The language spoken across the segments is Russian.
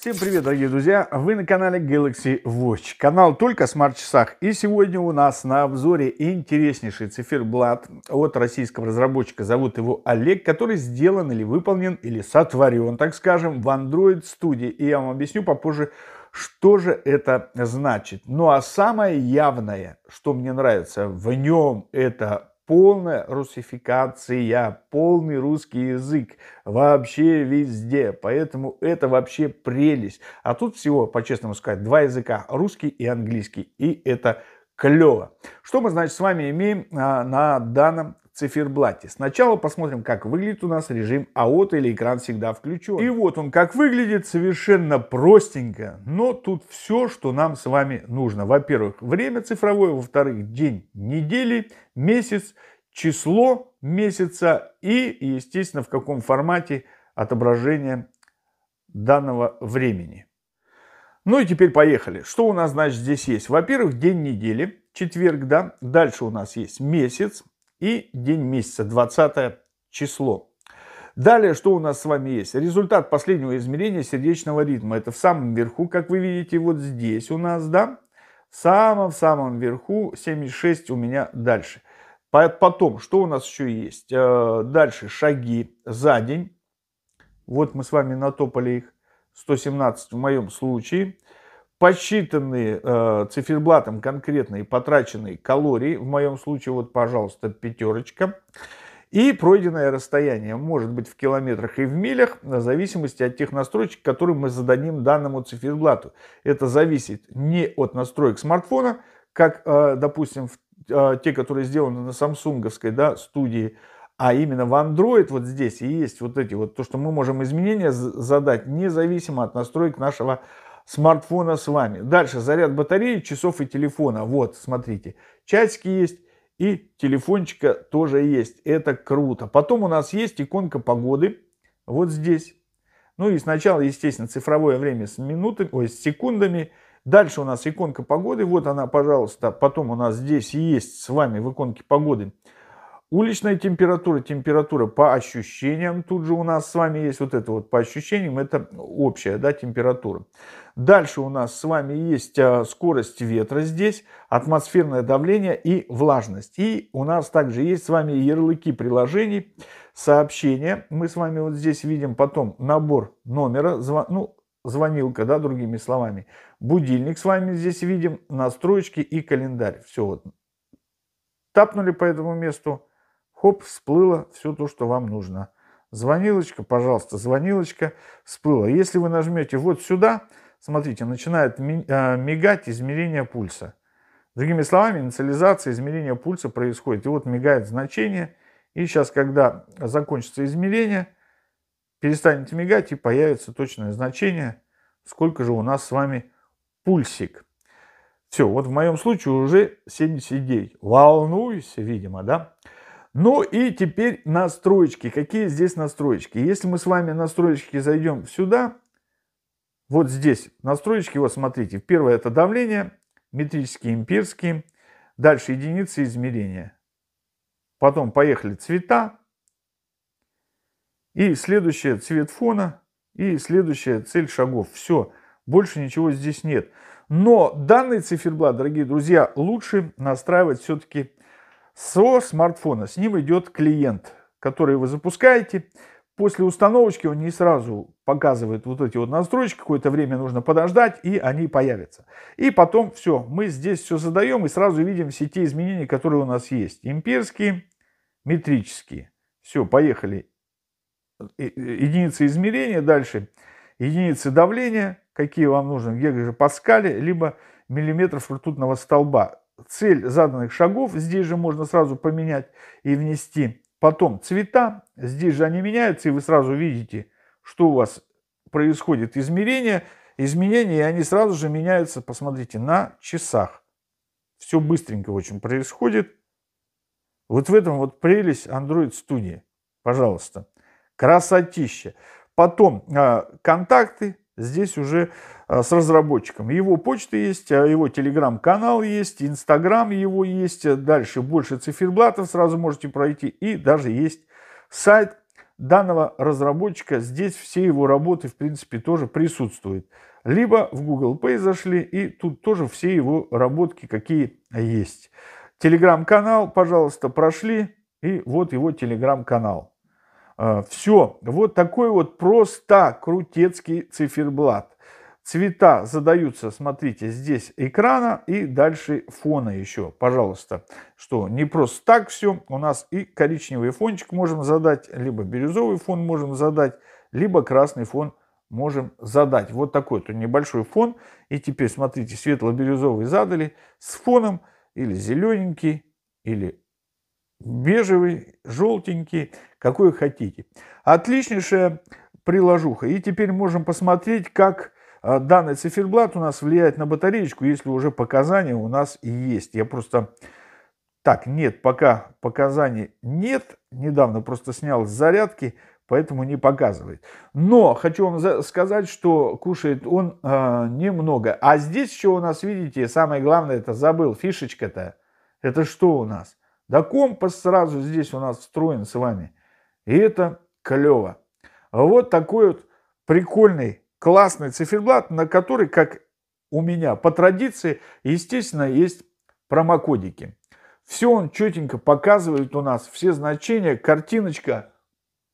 Всем привет, дорогие друзья! Вы на канале Galaxy Watch. Канал только о смарт-часах. И сегодня у нас на обзоре интереснейший циферблат от российского разработчика. Зовут его Олег, который сделан или выполнен, или сотворен, так скажем, в Android Studio. И я вам объясню попозже, что же это значит. Ну а самое явное, что мне нравится в нем, это полная русификация, полный русский язык вообще везде. Поэтому это вообще прелесть. А тут всего, по-честному сказать, два языка, русский и английский. И это клево. Что мы, значит, с вами имеем а, на данном циферблате. Сначала посмотрим, как выглядит у нас режим АОТ или экран всегда включен. И вот он как выглядит, совершенно простенько, но тут все, что нам с вами нужно. Во-первых, время цифровое, во-вторых, день недели, месяц, число месяца и, естественно, в каком формате отображение данного времени. Ну и теперь поехали. Что у нас, значит, здесь есть? Во-первых, день недели, четверг, да. Дальше у нас есть месяц, и день месяца, 20 число. Далее, что у нас с вами есть? Результат последнего измерения сердечного ритма. Это в самом верху, как вы видите, вот здесь у нас, да? В самом-самом верху, 76 у меня дальше. Потом, что у нас еще есть? Э, дальше, шаги за день. Вот мы с вами натопали их. 117 в моем случае посчитанные э, циферблатом конкретные потраченные калории, в моем случае вот, пожалуйста, пятерочка, и пройденное расстояние, может быть в километрах и в милях, в зависимости от тех настроек, которые мы зададим данному циферблату. Это зависит не от настроек смартфона, как, э, допустим, в, э, те, которые сделаны на самсунговской да, студии, а именно в Android вот здесь и есть вот эти вот, то, что мы можем изменения задать независимо от настроек нашего смартфона с вами. Дальше заряд батареи, часов и телефона. Вот, смотрите, часики есть и телефончика тоже есть. Это круто. Потом у нас есть иконка погоды вот здесь. Ну и сначала, естественно, цифровое время с минутами, ой, с секундами. Дальше у нас иконка погоды. Вот она, пожалуйста. Потом у нас здесь есть с вами в иконке погоды Уличная температура, температура по ощущениям, тут же у нас с вами есть вот это вот по ощущениям, это общая да, температура. Дальше у нас с вами есть а, скорость ветра здесь, атмосферное давление и влажность. И у нас также есть с вами ярлыки приложений, сообщения. Мы с вами вот здесь видим потом набор номера, ну, звонилка, да, другими словами. Будильник с вами здесь видим, настроечки и календарь. Все вот. Тапнули по этому месту Хоп, всплыло все то, что вам нужно. Звонилочка, пожалуйста, звонилочка всплыла. Если вы нажмете вот сюда, смотрите, начинает э, мигать измерение пульса. Другими словами, инициализация измерения пульса происходит. И вот мигает значение. И сейчас, когда закончится измерение, перестанет мигать и появится точное значение, сколько же у нас с вами пульсик. Все, вот в моем случае уже 79. Волнуюсь, видимо, да? Ну и теперь настроечки. Какие здесь настроечки? Если мы с вами настроечки зайдем сюда, вот здесь настроечки, вот смотрите. Первое это давление, метрические, имперские. Дальше единицы измерения. Потом поехали цвета. И следующее цвет фона. И следующая цель шагов. Все. Больше ничего здесь нет. Но данный циферблат, дорогие друзья, лучше настраивать все-таки со смартфона. С ним идет клиент, который вы запускаете. После установочки он не сразу показывает вот эти вот настройки. Какое-то время нужно подождать, и они появятся. И потом все, мы здесь все задаем и сразу видим все те изменения, которые у нас есть. Имперские, метрические. Все, поехали. Единицы измерения, дальше единицы давления, какие вам нужны, где же паскали, либо миллиметров ртутного столба цель заданных шагов. Здесь же можно сразу поменять и внести потом цвета. Здесь же они меняются, и вы сразу видите, что у вас происходит измерение. Изменения, и они сразу же меняются, посмотрите, на часах. Все быстренько очень происходит. Вот в этом вот прелесть Android Studio. Пожалуйста. Красотища. Потом а, контакты, здесь уже а, с разработчиком. Его почта есть, а, его телеграм-канал есть, инстаграм его есть, дальше больше циферблатов сразу можете пройти и даже есть сайт данного разработчика. Здесь все его работы, в принципе, тоже присутствуют. Либо в Google Pay зашли, и тут тоже все его работки какие есть. Телеграм-канал, пожалуйста, прошли, и вот его телеграм-канал. А, все, вот такой вот просто крутецкий циферблат. Цвета задаются, смотрите, здесь экрана и дальше фона еще, пожалуйста. Что не просто так все, у нас и коричневый фончик можем задать, либо бирюзовый фон можем задать, либо красный фон можем задать. Вот такой-то небольшой фон. И теперь, смотрите, светло-бирюзовый задали с фоном или зелененький, или бежевый, желтенький, какой хотите. Отличнейшая приложуха. И теперь можем посмотреть, как а, данный циферблат у нас влияет на батареечку, если уже показания у нас и есть. Я просто... Так, нет, пока показаний нет. Недавно просто снял с зарядки, поэтому не показывает. Но хочу вам сказать, что кушает он э, немного. А здесь что у нас, видите, самое главное, это забыл, фишечка-то. Это что у нас? Да компас сразу здесь у нас встроен с вами. И это клево. Вот такой вот прикольный, классный циферблат, на который, как у меня по традиции, естественно, есть промокодики. Все он четенько показывает у нас, все значения, картиночка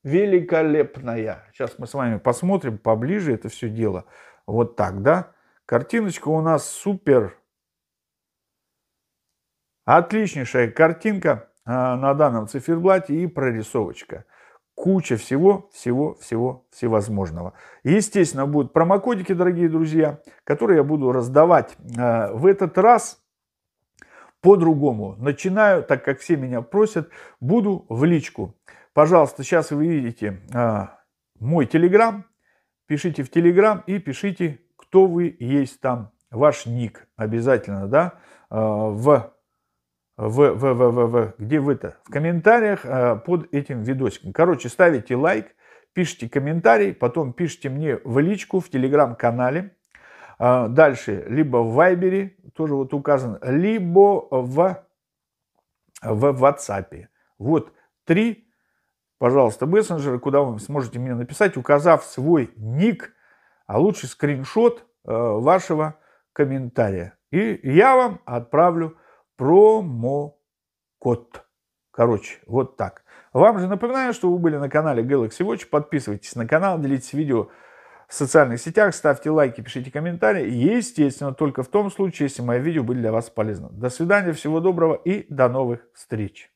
великолепная. Сейчас мы с вами посмотрим поближе это все дело. Вот так, да? Картиночка у нас супер Отличнейшая картинка а, на данном циферблате и прорисовочка. Куча всего, всего, всего, всевозможного. Естественно, будут промокодики, дорогие друзья, которые я буду раздавать а, в этот раз по-другому. Начинаю, так как все меня просят, буду в личку. Пожалуйста, сейчас вы видите а, мой телеграм. Пишите в телеграм и пишите, кто вы есть там. Ваш ник обязательно, да, в в, в, в, в, в, где вы-то? В комментариях э, под этим видосиком. Короче, ставите лайк, пишите комментарий, потом пишите мне в личку в телеграм-канале. Э, дальше, либо в Вайбере, тоже вот указан, либо в, в WhatsApp. Вот три, пожалуйста, мессенджера, куда вы сможете мне написать, указав свой ник, а лучше скриншот э, вашего комментария. И я вам отправлю промокод. Короче, вот так. Вам же напоминаю, что вы были на канале Galaxy Watch. Подписывайтесь на канал, делитесь видео в социальных сетях, ставьте лайки, пишите комментарии. Естественно, только в том случае, если мои видео были для вас полезны. До свидания, всего доброго и до новых встреч.